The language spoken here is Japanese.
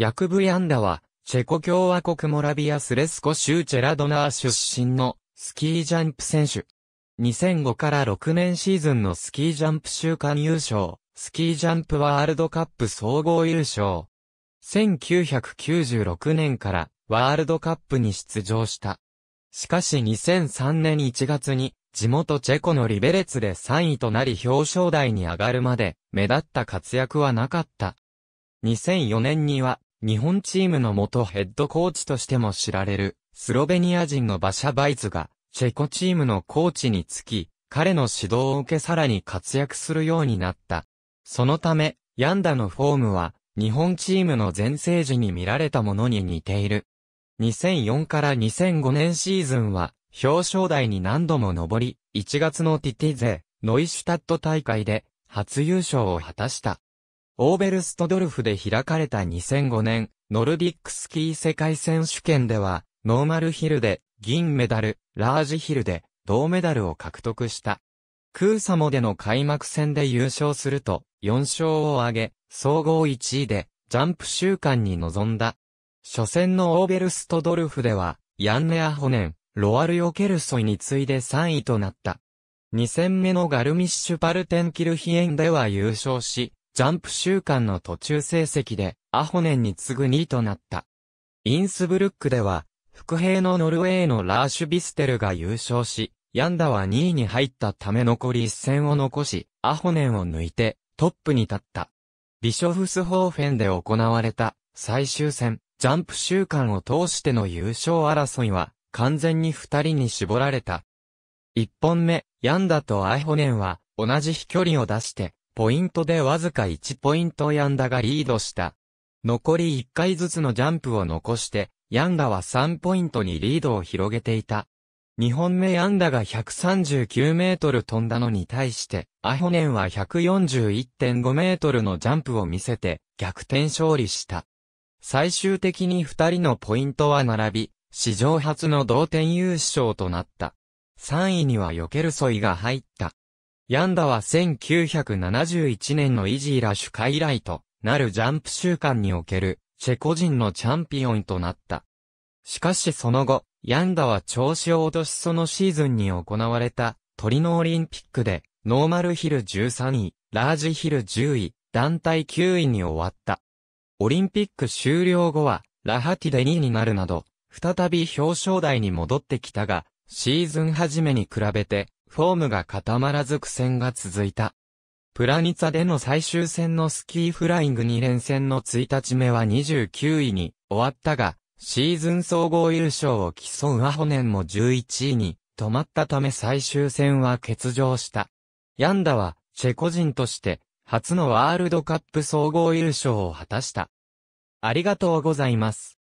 ヤクブ・ヤンダは、チェコ共和国モラビアスレスコ州チェラドナー出身のスキージャンプ選手。2005から6年シーズンのスキージャンプ週間優勝、スキージャンプワールドカップ総合優勝。1996年からワールドカップに出場した。しかし2003年1月に地元チェコのリベレツで3位となり表彰台に上がるまで目立った活躍はなかった。2004年には日本チームの元ヘッドコーチとしても知られる、スロベニア人のバシャバイツが、チェコチームのコーチにつき、彼の指導を受けさらに活躍するようになった。そのため、ヤンダのフォームは、日本チームの前世時に見られたものに似ている。2004から2005年シーズンは、表彰台に何度も上り、1月のティティゼ、ノイシュタット大会で、初優勝を果たした。オーベルストドルフで開かれた2005年、ノルディックスキー世界選手権では、ノーマルヒルで銀メダル、ラージヒルで銅メダルを獲得した。クーサモでの開幕戦で優勝すると、4勝を挙げ、総合1位で、ジャンプ週間に臨んだ。初戦のオーベルストドルフでは、ヤンネア・ホネン、ロアル・ヨケルソイに次いで3位となった。2戦目のガルミッシュ・パルテン・キルヒエンでは優勝し、ジャンプ週間の途中成績でアホネンに次ぐ2位となった。インスブルックでは、副兵のノルウェーのラーシュビステルが優勝し、ヤンダは2位に入ったため残り1戦を残し、アホネンを抜いてトップに立った。ビショフスホーフェンで行われた最終戦、ジャンプ週間を通しての優勝争いは完全に2人に絞られた。1本目、ヤンダとアホネンは同じ飛距離を出してポイントでわずか1ポイントヤンダがリードした。残り1回ずつのジャンプを残して、ヤンダは3ポイントにリードを広げていた。2本目ヤンダが139メートル飛んだのに対して、アホネンは141.5メートルのジャンプを見せて、逆転勝利した。最終的に2人のポイントは並び、史上初の同点優勝となった。3位には避けるソイが入った。ヤンダは1971年のイジーラ主会以来となるジャンプ週間におけるチェコ人のチャンピオンとなった。しかしその後、ヤンダは調子を落としそのシーズンに行われたトリノオリンピックでノーマルヒル13位、ラージヒル10位、団体9位に終わった。オリンピック終了後はラハティで2位になるなど、再び表彰台に戻ってきたが、シーズン初めに比べてフォームが固まらず苦戦が続いた。プラニツァでの最終戦のスキーフライング2連戦の1日目は29位に終わったが、シーズン総合優勝を競うアホネンも11位に止まったため最終戦は欠場した。ヤンダはチェコ人として初のワールドカップ総合優勝を果たした。ありがとうございます。